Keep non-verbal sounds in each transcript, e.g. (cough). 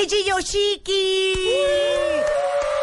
¡Eiji Yoshiki.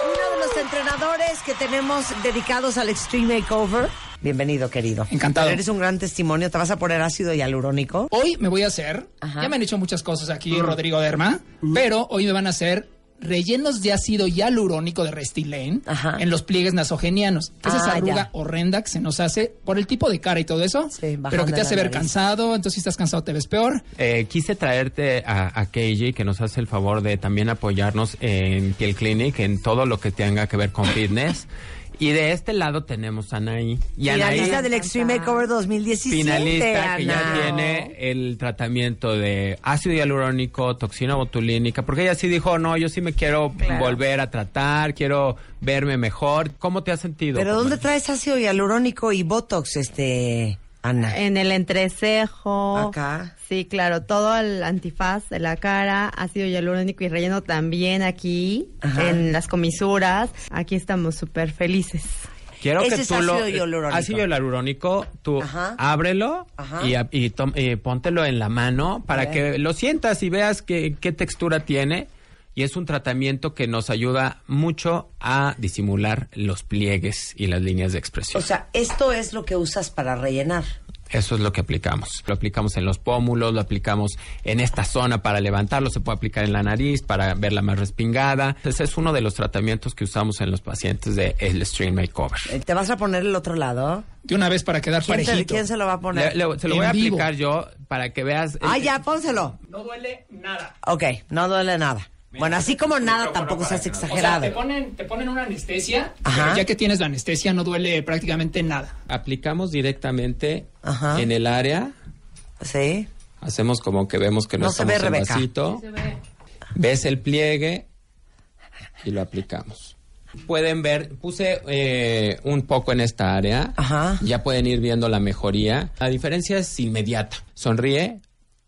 Uno de los entrenadores que tenemos dedicados al Extreme Makeover. Bienvenido, querido. Encantado. Eres un gran testimonio. ¿Te vas a poner ácido hialurónico? Hoy me voy a hacer. Ya me han hecho muchas cosas aquí, mm. Rodrigo Derma. Mm. Pero hoy me van a hacer rellenos de ácido hialurónico de Restylane en los pliegues nasogenianos. esa es esa ah, arruga horrenda que se nos hace por el tipo de cara y todo eso, pero que te hace ver cansado, entonces si estás cansado te ves peor. Eh, quise traerte a, Keiji que nos hace el favor de también apoyarnos en Piel Clinic, en todo lo que tenga que ver con fitness. (laughs) Y de este lado tenemos a Anaí. Y Finalista del Extreme Makeover 2017. Finalista que ya tiene el tratamiento de ácido hialurónico, toxina botulínica, porque ella sí dijo, no, yo sí me quiero volver a tratar, quiero verme mejor. ¿Cómo te has sentido? Pero ¿dónde traes ácido hialurónico y Botox, este... En el entrecejo. Acá. Sí, claro, todo el antifaz de la cara, ácido hialurónico y relleno también aquí, en las comisuras. Aquí estamos súper felices. Quiero que tú es ácido eh, hialurónico. Ácido hialurónico, tú ábrelo y, eh, póntelo en la mano para que lo sientas y veas qué textura tiene y es un tratamiento que nos ayuda mucho a disimular los pliegues y las líneas de expresión. O sea, esto es lo que usas para rellenar. Eso es lo que aplicamos. Lo aplicamos en los pómulos, lo aplicamos en esta zona para levantarlo, se puede aplicar en la nariz para verla más respingada. Ese es uno de los tratamientos que usamos en los pacientes de el Stream Makeover. Eh, ¿Te vas a poner el otro lado? De una vez para quedar ¿Quién parejito. ¿Quién se lo va a poner? se lo voy a aplicar yo para que veas. Eh, ah, ya, pónselo. No duele nada. Ok, no duele nada. Bueno, así como nada tampoco hace exagerado. te, ponen, te ponen una anestesia, ya que tienes la anestesia no duele prácticamente nada. Aplicamos directamente en el área. Sí. Hacemos como que vemos que no, no se ve, se ve. Ves el pliegue y lo aplicamos. Pueden ver, puse eh, un poco en esta área. Ajá. Ya pueden ir viendo la mejoría. La diferencia es inmediata. Sonríe,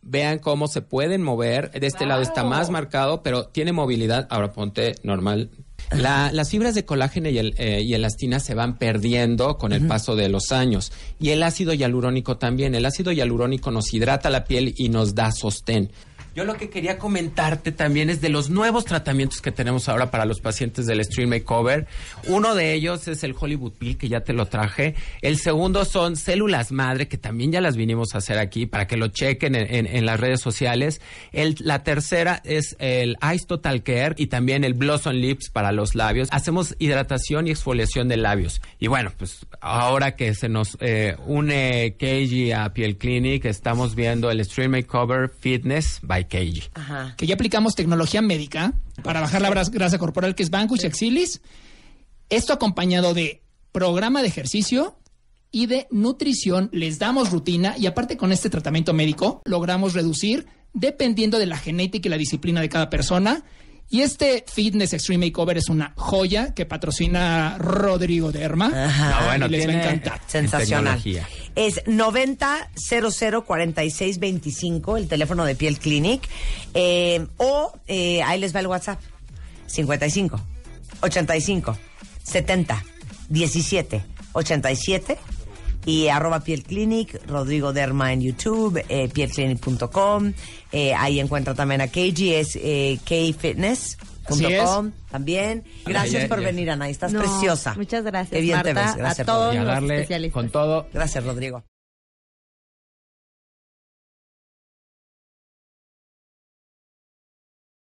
vean cómo se pueden mover. De este lado está más marcado, pero tiene movilidad. Ahora ponte normal. las fibras de colágeno y, el, eh, y, elastina se van perdiendo con el paso de los años. Y el ácido hialurónico también. El ácido hialurónico nos hidrata la piel y nos da sostén. Yo lo que quería comentarte también es de los nuevos tratamientos que tenemos ahora para los pacientes del Stream Makeover. Uno de ellos es el Hollywood Peel, que ya te lo traje. El segundo son células madre, que también ya las vinimos a hacer aquí para que lo chequen en, las redes sociales. El, la tercera es el Ice Total Care y también el Blossom Lips para los labios. Hacemos hidratación y exfoliación de labios. Y bueno, pues ahora que se nos eh, une KG a Piel Clinic, estamos viendo el Stream Makeover Fitness by que ya aplicamos tecnología médica para bajar la grasa corporal, que es Vanquish Exilis Esto acompañado de programa de ejercicio y de nutrición, les damos rutina y aparte con este tratamiento médico logramos reducir, dependiendo de la genética y la disciplina de cada persona, y este Fitness Extreme Makeover es una joya que patrocina Rodrigo Derma. Ajá, les va a encantar. Sensacional. Es 90 00 46 25, el teléfono de Piel Clinic. Eh, o eh, ahí les va el WhatsApp. 55 85 70 17 87 y arroba Piel Clinic, Rodrigo Derma en YouTube, eh, pielclinic.com. Eh, ahí encuentra también a KG, es eh, Com, también. Gracias por venir, Ana. Estás no, preciosa. Muchas gracias. Marta, Gracias, a todos darle con todo. Gracias, Rodrigo.